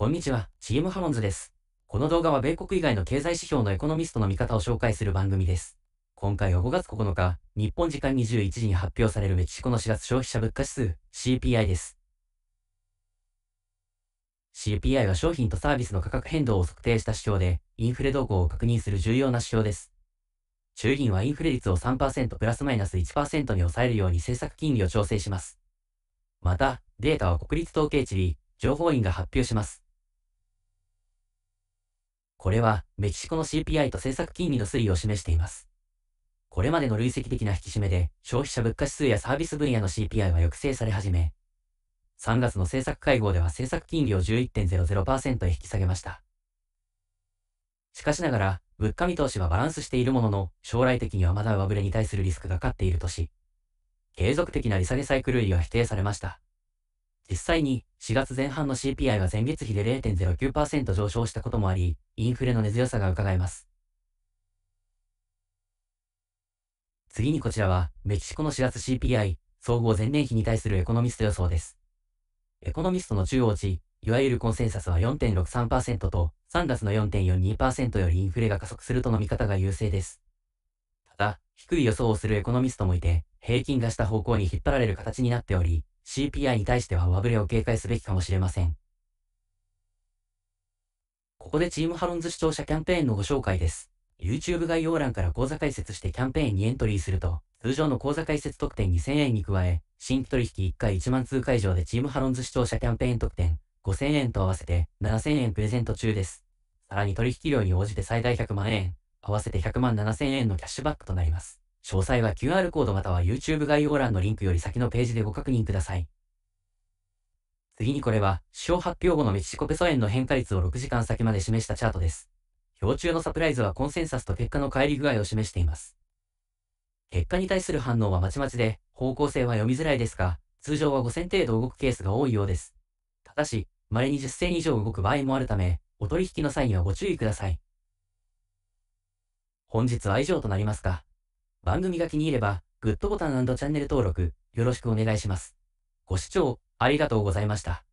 こんにちは、ームハモンズです。この動画は米国以外の経済指標のエコノミストの見方を紹介する番組です。今回は5月9日、日本時間21時に発表されるメキシコの4月消費者物価指数、CPI です。CPI は商品とサービスの価格変動を測定した指標で、インフレ動向を確認する重要な指標です。中銀はインフレ率を3%プラスマイナス1%に抑えるように政策金利を調整します。また、データは国立統計地理、情報院が発表します。これはメキシコの CPI と政策金利の推移を示しています。これまでの累積的な引き締めで消費者物価指数やサービス分野の CPI は抑制され始め、3月の政策会合では政策金利を11.00%へ引き下げました。しかしながら、物価見通しはバランスしているものの、将来的にはまだ上振れに対するリスクがかかっているとし、継続的な利下げサイクル入りは否定されました。実際に4月前半の CPI は前月比で0.09%上昇したこともあり、インフレの根強さが伺えます。次にこちらは、メキシコの4月 CPI、総合前年比に対するエコノミスト予想です。エコノミストの中央値、いわゆるコンセンサスは4.63%と、3月の4.42%よりインフレが加速するとの見方が優勢です。ただ、低い予想をするエコノミストもいて、平均がした方向に引っ張られる形になっており、CPI に対しては上振れを警戒すべきかもしれません。ここでチームハロンズ視聴者キャンペーンのご紹介です。YouTube 概要欄から講座解説してキャンペーンにエントリーすると、通常の講座解説特典2000円に加え、新規取引1回1万通会場でチームハロンズ視聴者キャンペーン特典5000円と合わせて7000円プレゼント中です。さらに取引量に応じて最大100万円、合わせて100万7000円のキャッシュバックとなります。詳細は QR コードまたは YouTube 概要欄のリンクより先のページでご確認ください。次にこれは、主張発表後のメキシコペソ円の変化率を6時間先まで示したチャートです。表中のサプライズはコンセンサスと結果の乖離具合を示しています。結果に対する反応はまちまちで、方向性は読みづらいですが、通常は5000程度動くケースが多いようです。ただし、稀に10銭以上動く場合もあるため、お取引の際にはご注意ください。本日は以上となりますが、番組が気に入れば、グッドボタンチャンネル登録、よろしくお願いします。ご視聴、ありがとうございました。